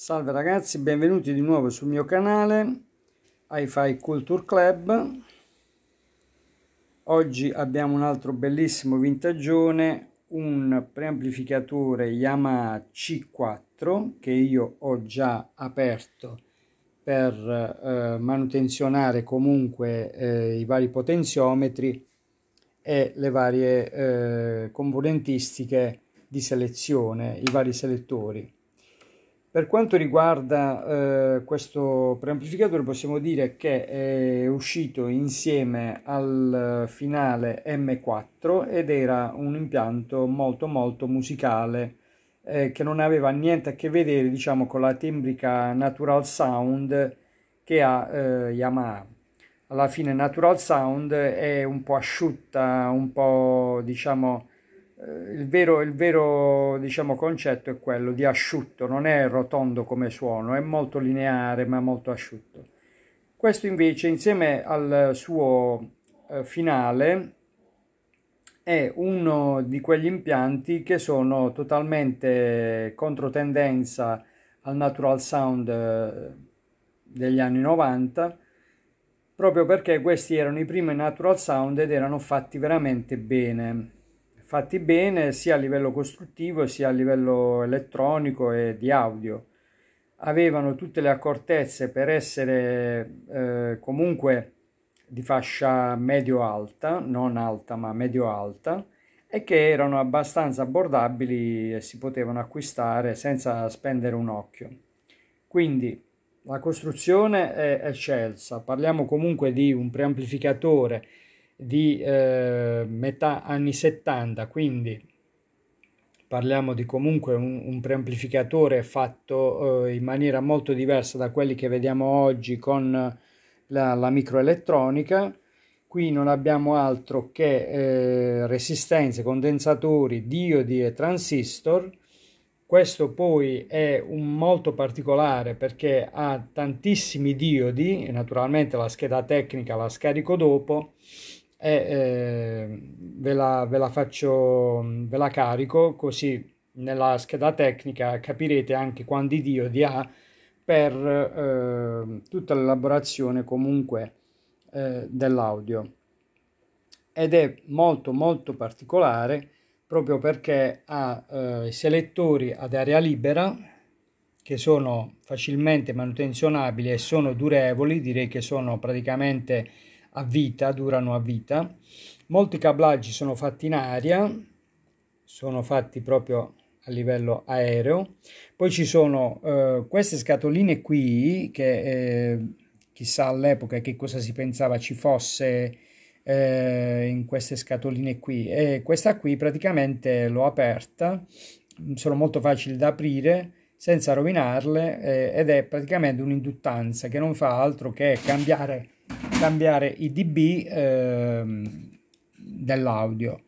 Salve ragazzi, benvenuti di nuovo sul mio canale hi Culture Club. Oggi abbiamo un altro bellissimo vintaggione, un preamplificatore Yamaha C4 che io ho già aperto per eh, manutenzionare comunque eh, i vari potenziometri e le varie eh, componentistiche di selezione, i vari selettori per quanto riguarda eh, questo preamplificatore possiamo dire che è uscito insieme al finale M4 ed era un impianto molto molto musicale eh, che non aveva niente a che vedere diciamo con la timbrica natural sound che ha eh, Yamaha. Alla fine natural sound è un po' asciutta, un po' diciamo eh, il vero, il vero diciamo, concetto è quello di asciutto, non è rotondo come suono, è molto lineare ma molto asciutto. Questo invece insieme al suo eh, finale è uno di quegli impianti che sono totalmente controtendenza al natural sound eh, degli anni 90 proprio perché questi erano i primi natural sound ed erano fatti veramente bene fatti bene sia a livello costruttivo sia a livello elettronico e di audio. Avevano tutte le accortezze per essere eh, comunque di fascia medio-alta, non alta ma medio-alta, e che erano abbastanza abbordabili e si potevano acquistare senza spendere un occhio. Quindi la costruzione è eccelsa, parliamo comunque di un preamplificatore di eh, metà anni 70, quindi parliamo di comunque un, un preamplificatore fatto eh, in maniera molto diversa da quelli che vediamo oggi con la, la microelettronica. Qui non abbiamo altro che eh, resistenze, condensatori, diodi e transistor. Questo poi è un molto particolare perché ha tantissimi diodi, naturalmente la scheda tecnica la scarico dopo, e eh, ve, la, ve la faccio, ve la carico così nella scheda tecnica capirete anche quanti diodi ha per eh, tutta l'elaborazione comunque eh, dell'audio ed è molto molto particolare proprio perché ha eh, selettori ad area libera che sono facilmente manutenzionabili e sono durevoli direi che sono praticamente a vita, durano a vita. Molti cablaggi sono fatti in aria, sono fatti proprio a livello aereo. Poi ci sono eh, queste scatoline qui che eh, chissà all'epoca che cosa si pensava ci fosse eh, in queste scatoline qui. E questa qui praticamente l'ho aperta, sono molto facili da aprire senza rovinarle eh, ed è praticamente un'induttanza che non fa altro che cambiare cambiare i dB ehm, dell'audio.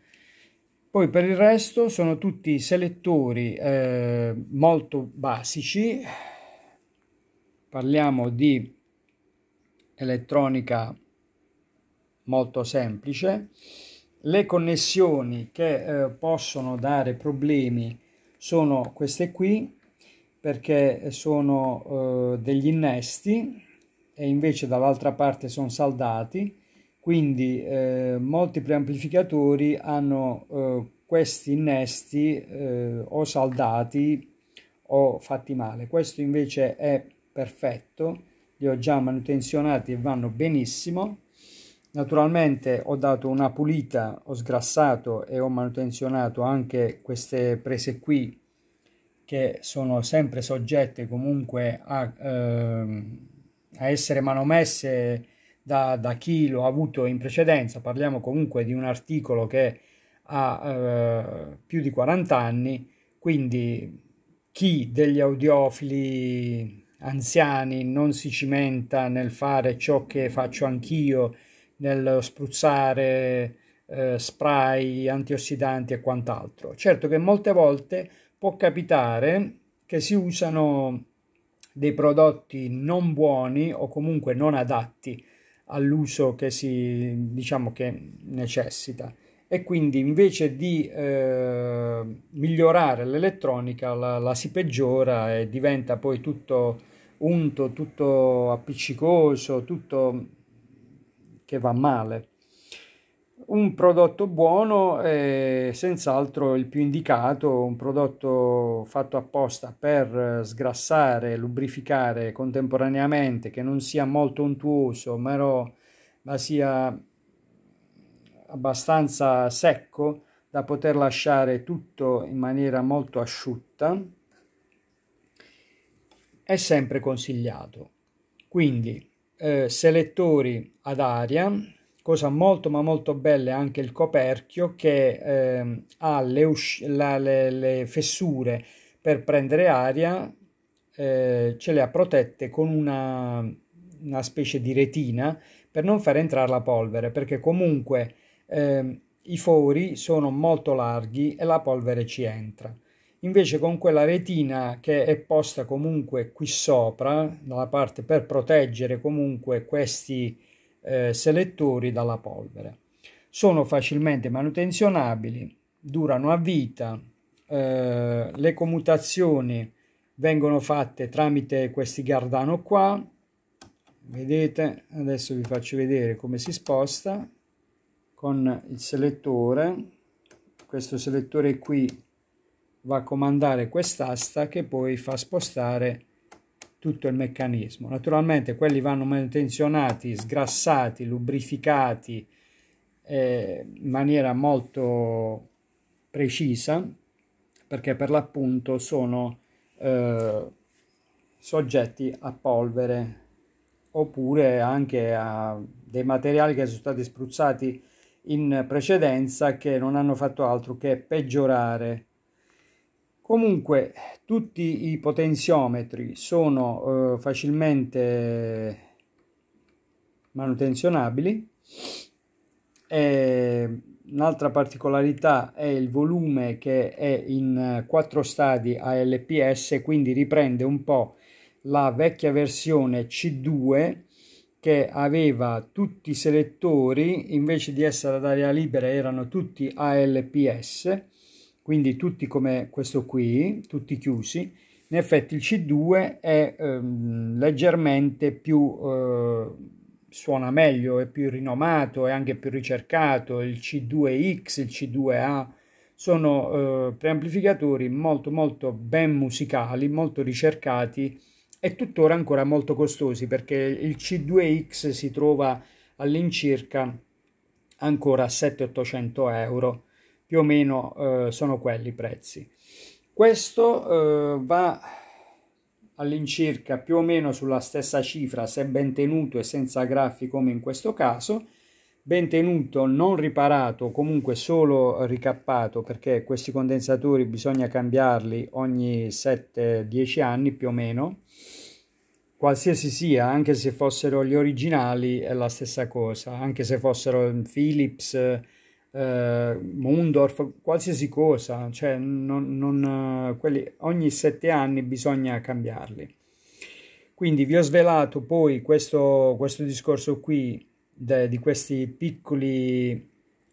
Poi per il resto sono tutti selettori eh, molto basici, parliamo di elettronica molto semplice. Le connessioni che eh, possono dare problemi sono queste qui, perché sono eh, degli innesti e invece dall'altra parte sono saldati, quindi eh, molti preamplificatori hanno eh, questi innesti eh, o saldati o fatti male. Questo invece è perfetto, li ho già manutenzionati e vanno benissimo. Naturalmente ho dato una pulita, ho sgrassato e ho manutenzionato anche queste prese qui che sono sempre soggette comunque a ehm, a essere manomesse da, da, chi lo ha avuto in precedenza. Parliamo comunque di un articolo che ha eh, più di 40 anni, quindi chi degli audiofili anziani non si cimenta nel fare ciò che faccio anch'io, nel spruzzare eh, spray antiossidanti e quant'altro. Certo che molte volte può capitare che si usano dei prodotti non buoni o comunque non adatti all'uso che si diciamo che necessita e quindi invece di eh, migliorare l'elettronica la, la, si peggiora e diventa poi tutto unto, tutto appiccicoso, tutto che va male un prodotto buono è senz'altro il più indicato, un prodotto fatto apposta per sgrassare, lubrificare contemporaneamente, che non sia molto untuoso, ma sia abbastanza secco da poter lasciare tutto in maniera molto asciutta, è sempre consigliato. Quindi eh, selettori ad aria cosa molto ma molto bella è anche il coperchio che eh, ha le, la, le, le, fessure per prendere aria, eh, ce le ha protette con una, una, specie di retina per non far entrare la polvere, perché comunque eh, i fori sono molto larghi e la polvere ci entra. Invece con quella retina che è posta comunque qui sopra, dalla parte per proteggere comunque questi eh, selettori dalla polvere. Sono facilmente manutenzionabili, durano a vita, eh, le commutazioni vengono fatte tramite questi gardano qua, vedete, adesso vi faccio vedere come si sposta con il selettore, questo selettore qui va a comandare quest'asta che poi fa spostare tutto il meccanismo. Naturalmente quelli vanno manutenzionati, sgrassati, lubrificati eh, in maniera molto precisa perché per l'appunto sono eh, soggetti a polvere oppure anche a dei materiali che sono stati spruzzati in precedenza che non hanno fatto altro che peggiorare Comunque tutti i potenziometri sono eh, facilmente manutenzionabili. E un'altra particolarità è il volume che è in quattro stadi a LPS, quindi riprende un po' la vecchia versione C2 che aveva tutti i selettori, invece di essere ad aria libera erano tutti ALPS quindi tutti come questo qui, tutti chiusi, in effetti il C2 è ehm, leggermente più, eh, suona meglio, è più rinomato, è anche più ricercato, il C2X, il C2A, sono eh, preamplificatori molto molto ben musicali, molto ricercati e tuttora ancora molto costosi perché il C2X si trova all'incirca ancora a 700-800 euro più o meno eh, sono quelli i prezzi. Questo eh, va all'incirca più o meno sulla stessa cifra se ben tenuto e senza graffi come in questo caso, ben tenuto non riparato comunque solo ricappato perché questi condensatori bisogna cambiarli ogni 7-10 anni più o meno, qualsiasi sia, anche se fossero gli originali è la stessa cosa, anche se fossero Philips eh, Mundorf, qualsiasi cosa, cioè non, non, eh, quelli, ogni sette anni bisogna cambiarli. Quindi vi ho svelato poi questo, questo discorso qui de, di questi piccoli,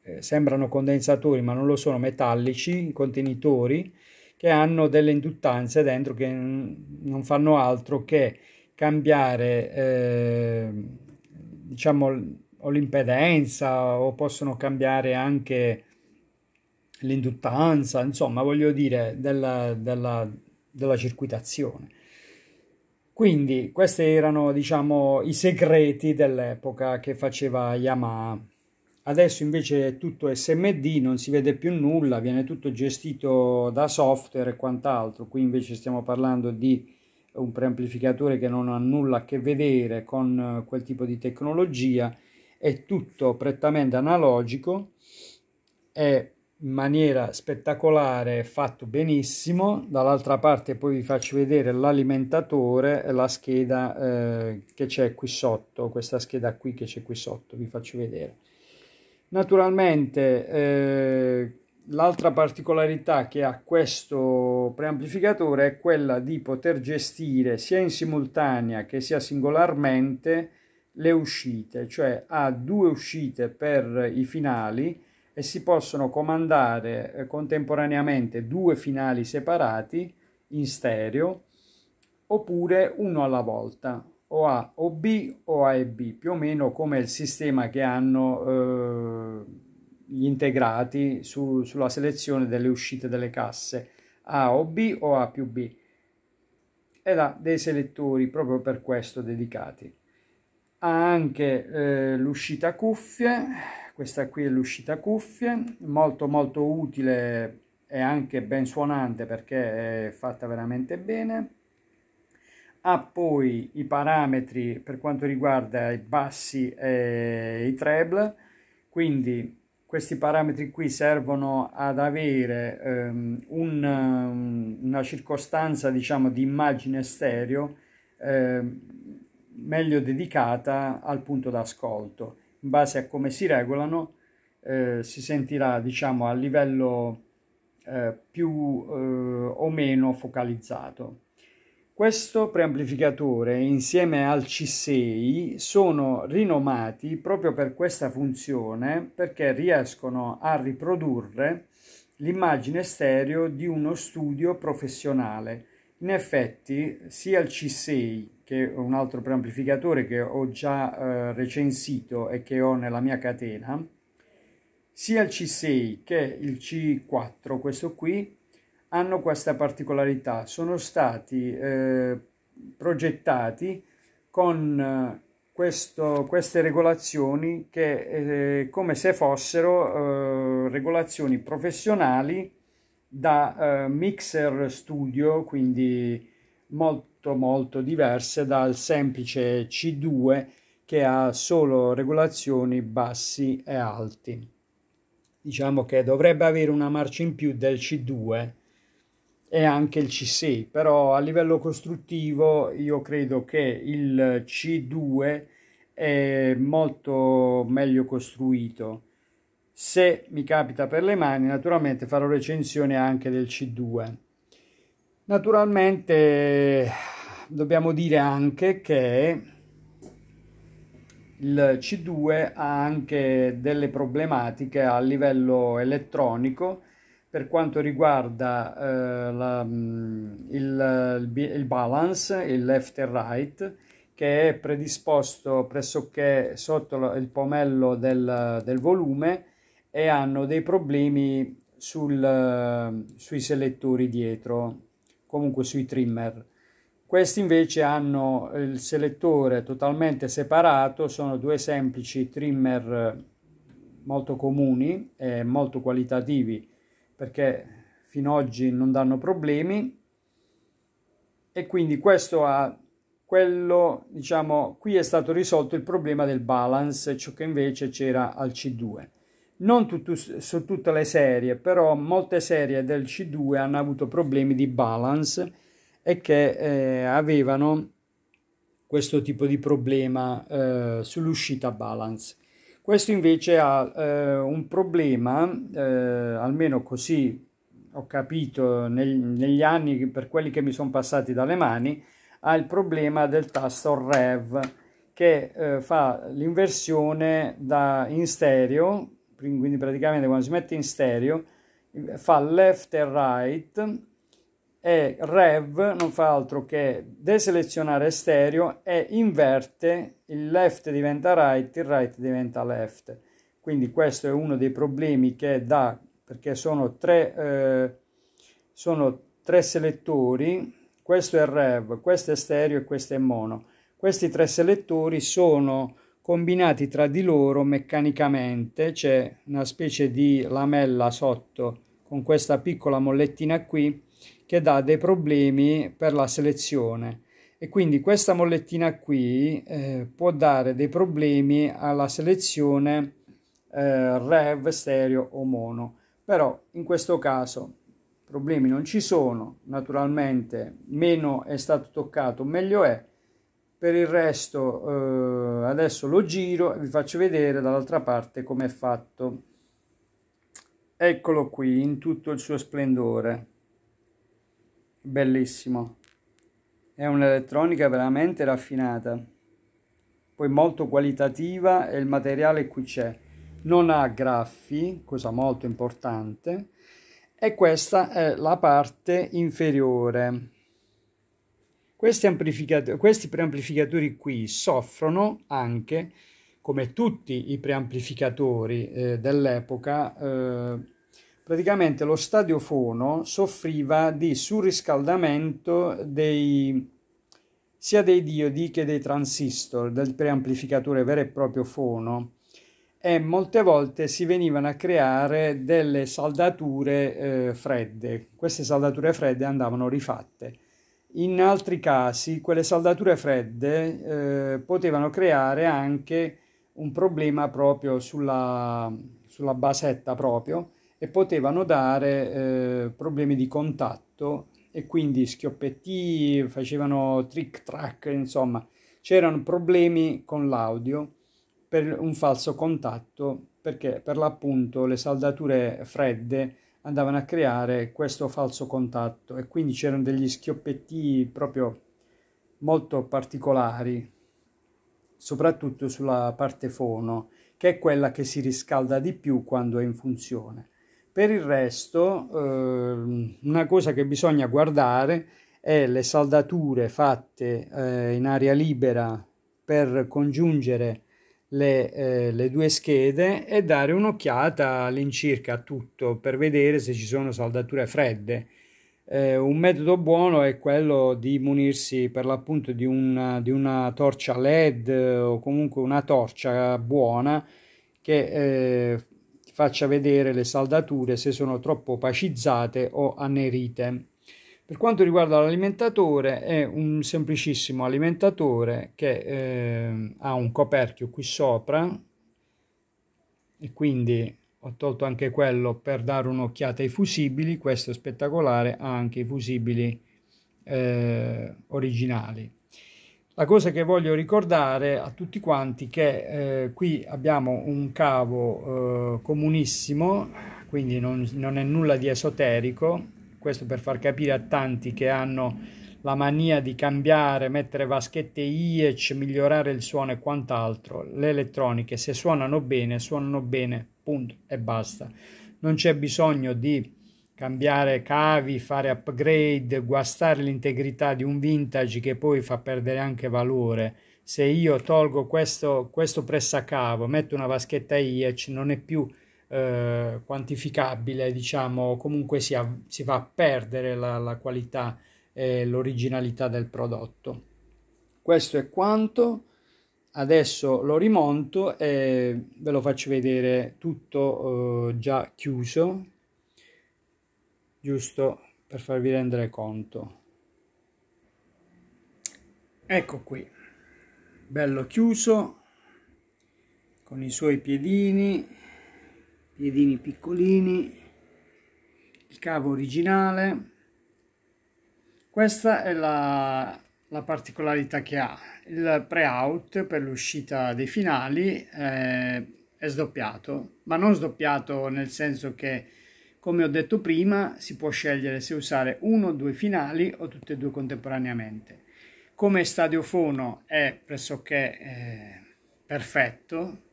eh, sembrano condensatori ma non lo sono, metallici, contenitori, che hanno delle induttanze dentro che non fanno altro che cambiare eh, diciamo o l'impedenza o possono cambiare anche l'induttanza, insomma, voglio dire, della, della, della circuitazione. Quindi questi erano, diciamo, i segreti dell'epoca che faceva Yamaha. Adesso invece è tutto SMD, non si vede più nulla, viene tutto gestito da software e quant'altro. Qui invece stiamo parlando di un preamplificatore che non ha nulla a che vedere con eh, quel tipo di tecnologia è tutto prettamente analogico, è in maniera spettacolare fatto benissimo, dall'altra parte poi vi faccio vedere l'alimentatore e la scheda eh, che c'è qui sotto, questa scheda qui che c'è qui sotto, vi faccio vedere. Naturalmente eh, l'altra particolarità che ha questo preamplificatore è quella di poter gestire sia in simultanea che sia singolarmente le uscite, cioè ha due uscite per i finali e si possono comandare eh, contemporaneamente due finali separati in stereo oppure uno alla volta o A o B o A e B più o meno come il sistema che hanno eh, gli integrati su, sulla selezione delle uscite delle casse A o B o A più B ed ha dei selettori proprio per questo dedicati ha anche eh, l'uscita cuffie questa qui è l'uscita cuffie molto molto utile e anche ben suonante perché è fatta veramente bene ha poi i parametri per quanto riguarda i bassi e i treble quindi questi parametri qui servono ad avere ehm, un, una circostanza diciamo di immagine stereo ehm, meglio dedicata al punto d'ascolto. In base a come si regolano eh, si sentirà diciamo a livello eh, più eh, o meno focalizzato. Questo preamplificatore insieme al C6 sono rinomati proprio per questa funzione perché riescono a riprodurre l'immagine stereo di uno studio professionale. In effetti sia il C6 che è un altro preamplificatore che ho già eh, recensito e che ho nella mia catena, sia il C6 che il C4, questo qui, hanno questa particolarità, sono stati eh, progettati con eh, questo, queste regolazioni che eh, come se fossero eh, regolazioni professionali da eh, mixer studio, quindi molto molto diverse dal semplice C2 che ha solo regolazioni bassi e alti. Diciamo che dovrebbe avere una marcia in più del C2 e anche il C6, però a livello costruttivo io credo che il C2 è molto meglio costruito. Se mi capita per le mani, naturalmente farò recensione anche del C2. Naturalmente dobbiamo dire anche che il C2 ha anche delle problematiche a livello elettronico per quanto riguarda eh, la, mm, il, il, balance, il left e right, che è predisposto pressoché sotto il pomello del, del volume e hanno dei problemi sul, sui selettori dietro comunque sui trimmer. Questi invece hanno eh, il selettore totalmente separato, sono due semplici trimmer eh, molto comuni e molto qualitativi perché fino ad oggi non danno problemi e quindi questo ha quello diciamo qui è stato risolto il problema del balance ciò che invece c'era al C2 non tutto, su tutte le serie, però molte serie del C2 hanno avuto problemi di balance e che eh, avevano questo tipo di problema eh, sull'uscita balance. Questo invece ha eh, un problema, eh, almeno così ho capito nel, negli anni per quelli che mi sono passati dalle mani, ha il problema del tasto REV che eh, fa l'inversione da in stereo quindi praticamente quando si mette in stereo fa left e right e rev non fa altro che deselezionare stereo e inverte il left diventa right il right diventa left quindi questo è uno dei problemi che dà perché sono tre eh, sono tre selettori questo è rev questo è stereo e questo è mono questi tre selettori sono combinati tra di loro meccanicamente, c'è una specie di lamella sotto con questa piccola mollettina qui che dà dei problemi per la selezione e quindi questa mollettina qui eh, può dare dei problemi alla selezione eh, rev stereo o mono però in questo caso problemi non ci sono naturalmente meno è stato toccato meglio è per il resto eh, adesso lo giro e vi faccio vedere dall'altra parte come è fatto eccolo qui in tutto il suo splendore bellissimo è un'elettronica veramente raffinata poi molto qualitativa e il materiale qui c'è non ha graffi cosa molto importante e questa è la parte inferiore questi, questi preamplificatori qui soffrono anche, come tutti i preamplificatori eh, dell'epoca, eh, praticamente lo stadiofono soffriva di surriscaldamento dei, sia dei diodi che dei transistor del preamplificatore vero e proprio fono e molte volte si venivano a creare delle saldature eh, fredde. Queste saldature fredde andavano rifatte. In altri casi quelle saldature fredde eh, potevano creare anche un problema proprio sulla, sulla basetta proprio e potevano dare eh, problemi di contatto e quindi schioppetti, facevano trick track, insomma c'erano problemi con l'audio per un falso contatto perché per l'appunto le saldature fredde andavano a creare questo falso contatto e quindi c'erano degli schioppetti proprio molto particolari, soprattutto sulla parte fono, che è quella che si riscalda di più quando è in funzione. Per il resto, eh, una cosa che bisogna guardare è le saldature fatte eh, in aria libera per congiungere le, eh, le due schede e dare un'occhiata all'incirca a tutto per vedere se ci sono saldature fredde. Eh, un metodo buono è quello di munirsi per l'appunto di una, di una torcia LED o comunque una torcia buona che eh, faccia vedere le saldature se sono troppo opacizzate o annerite. Per quanto riguarda l'alimentatore, è un semplicissimo alimentatore che eh, ha un coperchio qui sopra e quindi ho tolto anche quello per dare un'occhiata ai fusibili, questo è spettacolare, ha anche i fusibili eh, originali. La cosa che voglio ricordare a tutti quanti è che eh, qui abbiamo un cavo eh, comunissimo, quindi non, non è nulla di esoterico, questo per far capire a tanti che hanno la mania di cambiare, mettere vaschette IEC, migliorare il suono e quant'altro, le elettroniche se suonano bene, suonano bene, punto e basta. Non c'è bisogno di cambiare cavi, fare upgrade, guastare l'integrità di un vintage che poi fa perdere anche valore. Se io tolgo questo, questo pressacavo, metto una vaschetta IEC, non è più eh, quantificabile, diciamo, comunque si, ha, si va a perdere la, la qualità e l'originalità del prodotto. Questo è quanto adesso lo rimonto e ve lo faccio vedere tutto eh, già chiuso giusto per farvi rendere conto ecco qui bello chiuso con i suoi piedini piedini piccolini il cavo originale questa è la, la particolarità che ha il pre-out per l'uscita dei finali eh, è sdoppiato ma non sdoppiato nel senso che come ho detto prima si può scegliere se usare uno o due finali o tutte e due contemporaneamente come stadiofono è pressoché eh, perfetto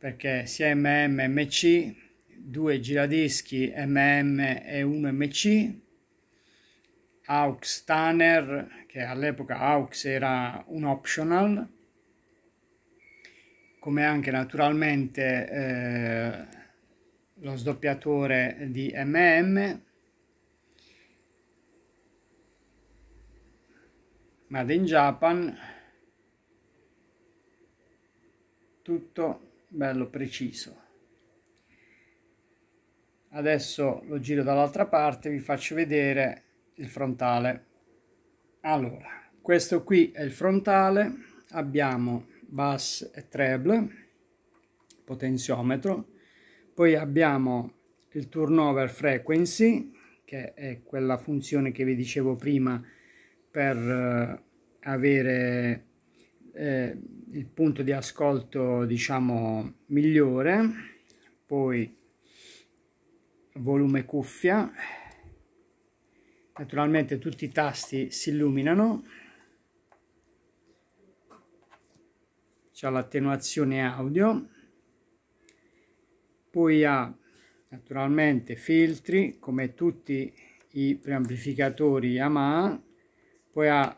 perché sia MM MC, due giradischi MM e 1 MC, AUX Tanner, che all'epoca AUX era un optional, come anche naturalmente eh, lo sdoppiatore di MM, Made in Japan, tutto bello preciso adesso lo giro dall'altra parte vi faccio vedere il frontale allora questo qui è il frontale abbiamo bass e treble potenziometro poi abbiamo il turnover frequency che è quella funzione che vi dicevo prima per eh, avere eh, il punto di ascolto diciamo migliore poi volume cuffia naturalmente tutti i tasti si illuminano c'è l'attenuazione audio poi ha naturalmente filtri come tutti i preamplificatori Yamaha poi ha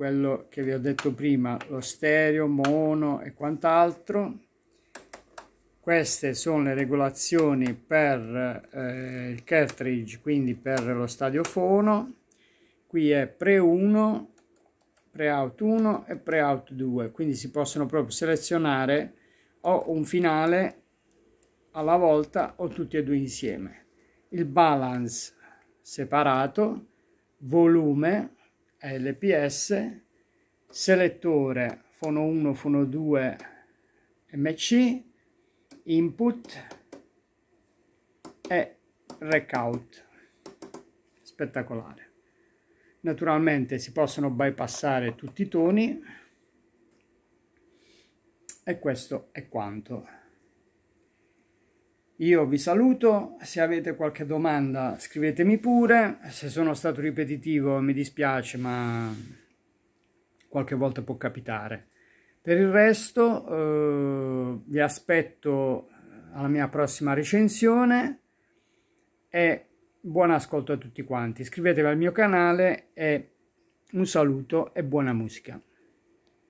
quello che vi ho detto prima, lo stereo, mono e quant'altro. Queste sono le regolazioni per eh, il cartridge, quindi per lo stadiofono. Qui è pre 1, pre-out 1 e pre-out 2, quindi si possono proprio selezionare o un finale alla volta o tutti e due insieme. Il balance separato, volume LPS, selettore fono 1, fono 2 MC, input e recaut. Spettacolare. Naturalmente si possono bypassare tutti i toni e questo è quanto. Io vi saluto, se avete qualche domanda scrivetemi pure, se sono stato ripetitivo mi dispiace ma qualche volta può capitare. Per il resto eh, vi aspetto alla mia prossima recensione e buon ascolto a tutti quanti. Iscrivetevi al mio canale e un saluto e buona musica.